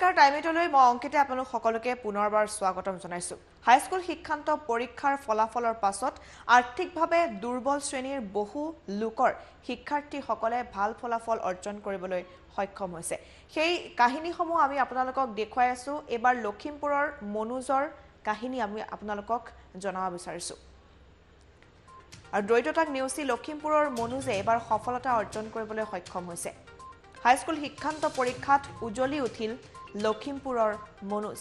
নমস্কাৰ টাইম এইটলৈ মই অংকিতে আপোনালোক সকলোকে পুনৰবাৰ স্বাগতম জনাইছোঁ হাইস্কুল শিক্ষান্ত পৰীক্ষাৰ ফলাফলৰ পাছত আৰ্থিকভাৱে দুৰ্বল শ্ৰেণীৰ বহু লোকৰ শিক্ষাৰ্থীসকলে ভাল ফলাফল অৰ্জন কৰিবলৈ সক্ষম হৈছে সেই কাহিনীসমূহ আমি আপোনালোকক দেখুৱাই আছো এইবাৰ লখিমপুৰৰ মনোজৰ কাহিনী আমি আপোনালোকক জনাব বিচাৰিছো আৰু দৰিদ্ৰতাক নেওচি লখিমপুৰৰ মনোজে এইবাৰ সফলতা অৰ্জন কৰিবলৈ সক্ষম হৈছে হাইস্কুল শিক্ষান্ত পৰীক্ষাত উজলি উঠিল লখিমপুৰৰ মনোজ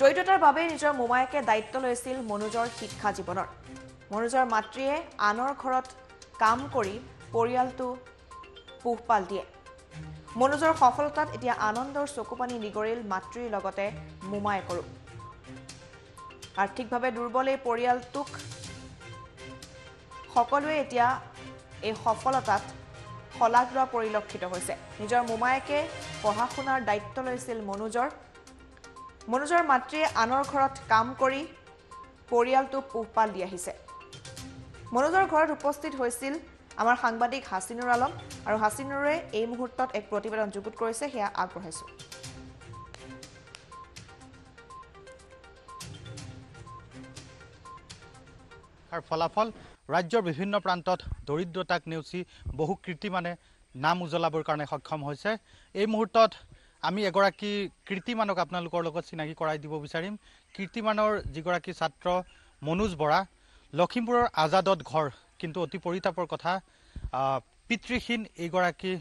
দৰিদ্ৰতাৰ বাবে নিজৰ মোমায়েকে দায়িত্ব লৈছিল মনোজৰ শিক্ষা জীৱনৰ মনোজৰ মাতৃয়ে আনৰ ঘৰত কাম কৰি পৰিয়ালটো পোহপাল দিয়ে মনোজৰ সফলতাত এতিয়া আনন্দৰ চকুপানী নিগৰিল মাতৃৰ লগতে মোমায়েকৰো আৰ্থিকভাৱে দুৰ্বল এই পৰিয়ালটোক সকলোৱে এতিয়া এই সফলতাত শলাগ লোৱা পৰিলক্ষিত হৈছে নিজৰ মোমায়েকে পঢ়া শুনাৰ দায়িত্ব লৈছিল মনোজৰ মনোজৰ মাতৃয়ে আনৰ ঘৰত কাম কৰি পৰিয়ালটো পোহপাল দি আহিছে মনোজৰ ঘৰত উপস্থিত হৈছিল আমাৰ সাংবাদিক হাছিনুৰ আলম আৰু হাছিনুৰে এই মুহূৰ্তত এক প্ৰতিবেদন যুগুত কৰিছে সেয়া আগবঢ়াইছোঁ তাৰ ফলাফল ৰাজ্যৰ বিভিন্ন প্ৰান্তত দৰিদ্ৰতাক নেওচি বহু কীৰ্তিমানে নাম উজ্বলাবৰ কাৰণে সক্ষম হৈছে এই মুহূৰ্তত আমি এগৰাকী কীৰ্তিমানক আপোনালোকৰ লগত চিনাকি কৰাই দিব বিচাৰিম কীৰ্তিমানৰ যিগৰাকী ছাত্ৰ মনোজ বৰা লখিমপুৰৰ আজাদত ঘৰ কিন্তু অতি পৰিতাপৰ কথা পিতৃহীন এইগৰাকী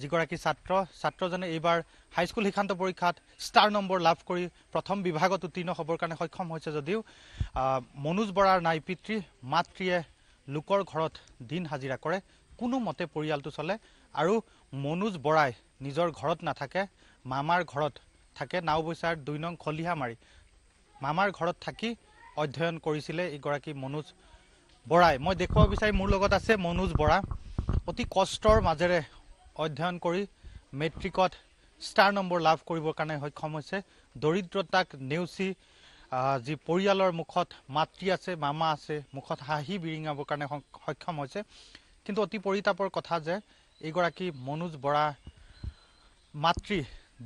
যিগৰাকী ছাত্ৰ ছাত্ৰজনে এইবাৰ হাইস্কুল শিক্ষান্ত পৰীক্ষাত ষ্টাৰ নম্বৰ লাভ কৰি প্ৰথম বিভাগত উত্তীৰ্ণ হ'বৰ কাৰণে সক্ষম হৈছে যদিও মনোজ বৰাৰ নাই পিতৃ মাতৃয়ে লোকৰ ঘৰত দিন হাজিৰা কৰে কোনোমতে পৰিয়ালটো চলে আৰু মনোজ বৰাই নিজৰ ঘৰত নাথাকে মামাৰ ঘৰত থাকে নাও বৈচাৰ দুই নং খলিহা মাৰি মামাৰ ঘৰত থাকি অধ্যয়ন কৰিছিলে এইগৰাকী মনোজ বৰাই মই দেখুৱাব বিচাৰিম মোৰ লগত আছে মনোজ বৰা অতি কষ্টৰ মাজেৰে অধ্যয়ন কৰি মেট্ৰিকত ষ্টাৰ নম্বৰ লাভ কৰিবৰ কাৰণে সক্ষম হৈছে দৰিদ্ৰতাক নেওচি যি পৰিয়ালৰ মুখত মাতৃ আছে মামা আছে মুখত হাঁহি বিৰিঙাবৰ কাৰণে সক্ষম হৈছে কিন্তু অতি পৰিতাপৰ কথা যে এইগৰাকী মনোজ বৰা মাতৃ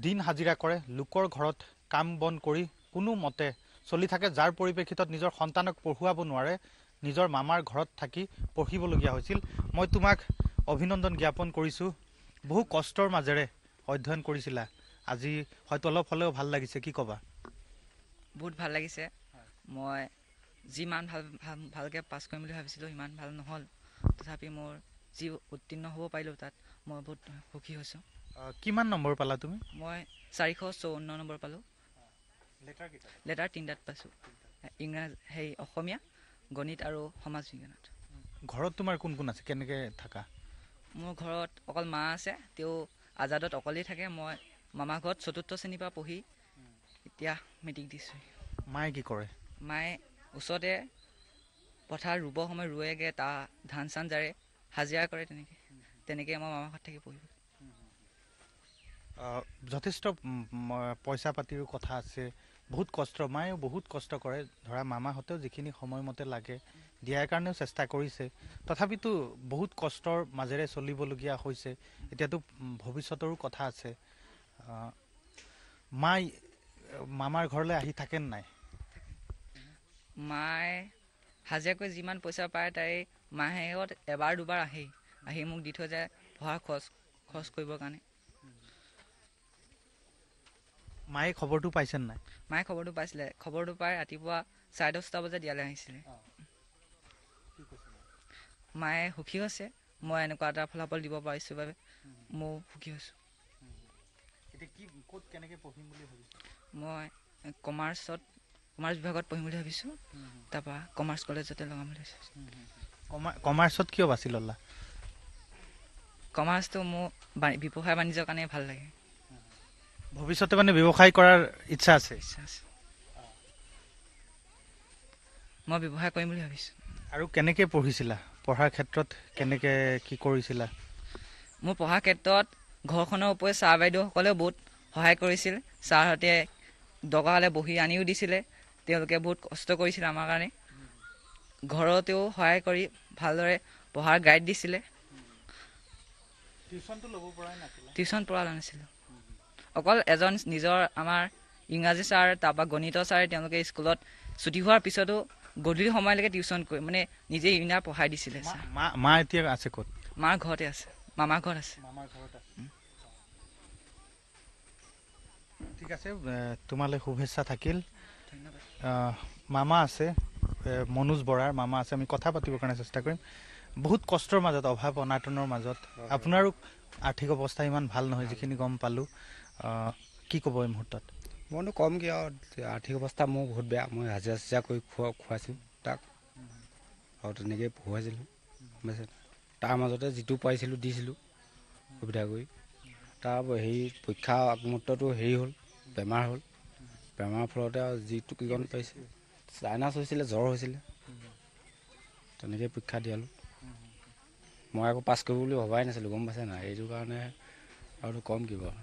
দিন হাজিৰা কৰে লোকৰ ঘৰত কাম বন কৰি কোনোমতে চলি থাকে যাৰ পৰিপ্ৰেক্ষিতত নিজৰ সন্তানক পঢ়ুৱাব নোৱাৰে নিজৰ মামাৰ ঘৰত থাকি পঢ়িবলগীয়া হৈছিল মই তোমাক অভিনন্দন জ্ঞাপন কৰিছোঁ বহু কষ্টৰ মাজেৰে অধ্যয়ন কৰিছিলা আজি হয়তো অলপ হ'লেও ভাল লাগিছে কি ক'বা বহুত ভাল লাগিছে মই যিমান ভাল ভালকৈ পাছ কৰিম বুলি ভাবিছিলোঁ সিমান ভাল নহ'ল তথাপি মোৰ যি উত্তীৰ্ণ হ'ব পাৰিলোঁ তাত মই বহুত সুখী হৈছোঁ কিমান নম্বৰ পালা তুমি মই চাৰিশ চৌৱন্ন নম্বৰ পালোঁ লেটাৰ তিনিটাত পাইছোঁ ইংৰাজ সেই অসমীয়া গণিত আৰু সমাজ বিজ্ঞানত ঘৰত তোমাৰ কোন কোন আছে কেনেকৈ থকা মোৰ ঘৰত অকল মা আছে তেওঁ আজাদত অকলেই থাকে মই মামা ঘৰত চতুৰ্থ শ্ৰেণীৰ পৰা পঢ়ি এতিয়া মেট্ৰিক দিছোঁ মায়ে কি কৰে মায়ে ওচৰতে পথাৰ ৰুব সময় ৰুৱেগৈ তাৰ ধান চান জাৰে হাজিৰা কৰে তেনেকে তেনেকে মই মামা ঘৰত থাকি পঢ়িব যথেষ্ট পইচা পাতিৰো কথা আছে বহুত কষ্ট মায়েও বহুত কষ্ট কৰে ধৰা মামাহঁতেও যিখিনি সময়মতে লাগে দিয়াৰ কাৰণেও চেষ্টা কৰিছে তথাপিতো বহুত কষ্টৰ মাজেৰে চলিবলগীয়া হৈছে এতিয়াতো ভৱিষ্যতৰো কথা আছে মাই মামাৰ ঘৰলৈ আহি থাকে নাই মায়ে হাজিৰাকৈ যিমান পইচা পায় তাই মাহেকত এবাৰ দুবাৰ আহি আহি মোক দি থৈ যায় পঢ়া খৰচ খৰচ কৰিবৰ কাৰণে মায়ে খবৰটো পাইছেনে নাই মায়ে খবৰটো পাইছিলে খবৰটো পাই ৰাতিপুৱা চাৰে দহটা বজাত ইয়ালৈ আহিছিলে মায়ে সুখী হৈছে মই এনেকুৱা এটা ফলাফল দিব পাৰিছোঁ বাবে ময়ো সুখী হৈছোঁ মই কমাৰ্চত কমাৰ্চ বিভাগত পঢ়িম বুলি ভাবিছোঁ তাৰপৰা কমাৰ্চ কলেজতে লগাম বুলি ভাবিছোঁ কমাৰ্চত কিয় বাছি ল'লা কমাৰ্চটো মোৰ ব্যৱসায় বাণিজ্যৰ কাৰণে ভাল লাগে ভৱিষ্যতে মানে ব্যৱসায় কৰাৰ ইচ্ছা আছে ইচ্ছা আছে মই ব্যৱসায় কৰিম বুলি ভাবিছোঁ আৰু কেনেকৈ পঢ়িছিলা পঢ়াৰ ক্ষেত্ৰত কেনেকৈ কি কৰিছিলা মোৰ পঢ়াৰ ক্ষেত্ৰত ঘৰখনৰ উপৰি ছাৰ বাইদেউসকলেও বহুত সহায় কৰিছিল ছাৰহঁতে দৰকাৰ হ'লে বহি আনিও দিছিলে তেওঁলোকে বহুত কষ্ট কৰিছিল আমাৰ কাৰণে ঘৰতেও সহায় কৰি ভালদৰে পঢ়াৰ গাইড দিছিলে টিউশ্যন পঢ়া লোৱা নাছিলোঁ অকল এজন নিজৰ আমাৰ ইংৰাজী ছাৰ তাৰপৰা গণিতৰ ছাৰে তেওঁলোকে স্কুলত ছুটী হোৱাৰ পিছতো গধূলি সময়লৈকে টিউচন কৰি মানে নিজে ইউনিয়াৰ পঢ়াই দিছিলে মা এতিয়া আছে ক'ত মা ঘৰতে আছে মামা ঘৰত আছে ঠিক আছে তোমালৈ শুভেচ্ছা থাকিল মামা আছে মনোজ বৰাৰ মামা আছে আমি কথা পাতিবৰ কাৰণে চেষ্টা কৰিম বহুত কষ্টৰ মাজত অভাৱ অনাটনৰ মাজত আপোনাৰো আৰ্থিক অৱস্থা ইমান ভাল নহয় যিখিনি গম পালোঁ কি ক'ব এই মুহূৰ্তত মইনো কম কি আৰু আৰ্থিক অৱস্থা মোৰ বহুত বেয়া মই হাজিৰা চাজিৰা কৰি খোৱা খুৱাইছোঁ তাক আৰু তেনেকৈ পঢ়ুৱাইছিলোঁ বুজিছে তাৰ মাজতে যিটো পাইছিলোঁ দিছিলোঁ সুবিধা কৰি তাৰ হেৰি পৰীক্ষা আগমুহূৰ্তটো হেৰি হ'ল বেমাৰ হ'ল বেমাৰৰ ফলতে আৰু যিটো কিজন পাইছে চাইনাছ হৈছিলে জ্বৰ হৈছিলে তেনেকৈ পৰীক্ষা দিয়ালোঁ মই আকৌ পাছ কৰিব বুলি ভবাই নাছিলোঁ গম পাইছে নাই এইটো কাৰণে আৰুতো কম কি বাৰু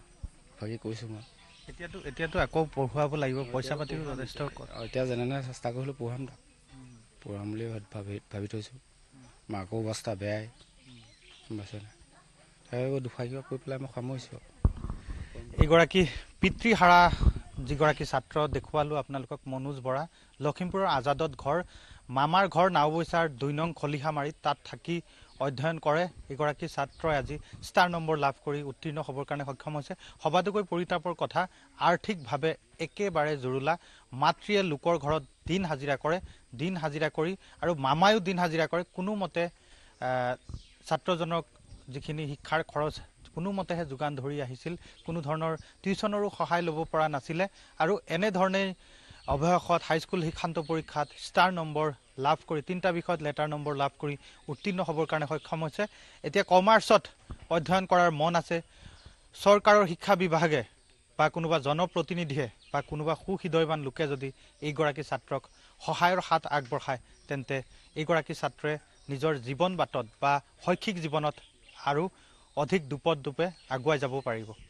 বাকী কৈছোঁ মই এতিয়াতো এতিয়াতো আকৌ পঢ়ুৱাব লাগিব পইচা পাতিও যথেষ্ট এতিয়া যেনেধৰণে চেষ্টা কৰিছিলোঁ পঢ়াম তাক পঢ়াম বুলি ভাবি ভাবি থৈছোঁ মাকো অৱস্থা বেয়াই বাচনে কৰি পেলাই মই সামৰিছোঁ এইগৰাকী পিতৃহাৰা যিগৰাকী ছাত্ৰ দেখুৱালোঁ আপোনালোকক মনোজ বৰা লখিমপুৰৰ আজাদত ঘৰ মামাৰ ঘৰ নাওবৈচাৰ দুই নং খলিহামাৰীত তাত থাকি অধ্যয়ন কৰে এগৰাকী ছাত্ৰই আজি ষ্টাৰ নম্বৰ লাভ কৰি উত্তীৰ্ণ হ'বৰ কাৰণে সক্ষম হৈছে সবাতোকৈ পৰিতাপৰ কথা আৰ্থিকভাৱে একেবাৰে জুৰুলা মাতৃয়ে লোকৰ ঘৰত দিন হাজিৰা কৰে দিন হাজিৰা কৰি আৰু মামায়ো দিন হাজিৰা কৰে কোনোমতে ছাত্ৰজনক যিখিনি শিক্ষাৰ খৰচ কোনোমতেহে যোগান ধৰি আহিছিল কোনো ধৰণৰ টিউশ্যনৰো সহায় ল'ব পৰা নাছিলে আৰু এনেধৰণেই অভ্যাসত হাইস্কুল শিক্ষান্ত পৰীক্ষাত ষ্টাৰ নম্বৰ লাভ কৰি তিনিটা বিষয়ত লেটাৰ নম্বৰ লাভ কৰি উত্তীৰ্ণ হ'বৰ কাৰণে সক্ষম হৈছে এতিয়া কমাৰ্চত অধ্যয়ন কৰাৰ মন আছে চৰকাৰৰ শিক্ষা বিভাগে বা কোনোবা জনপ্ৰতিনিধিয়ে বা কোনোবা সুহৃদয়বান লোকে যদি এইগৰাকী ছাত্ৰক সহায়ৰ হাত আগবঢ়ায় তেন্তে এইগৰাকী ছাত্ৰে নিজৰ জীৱন বাটত বা শৈক্ষিক জীৱনত আৰু অধিক দুপদ ৰূপে আগুৱাই যাব পাৰিব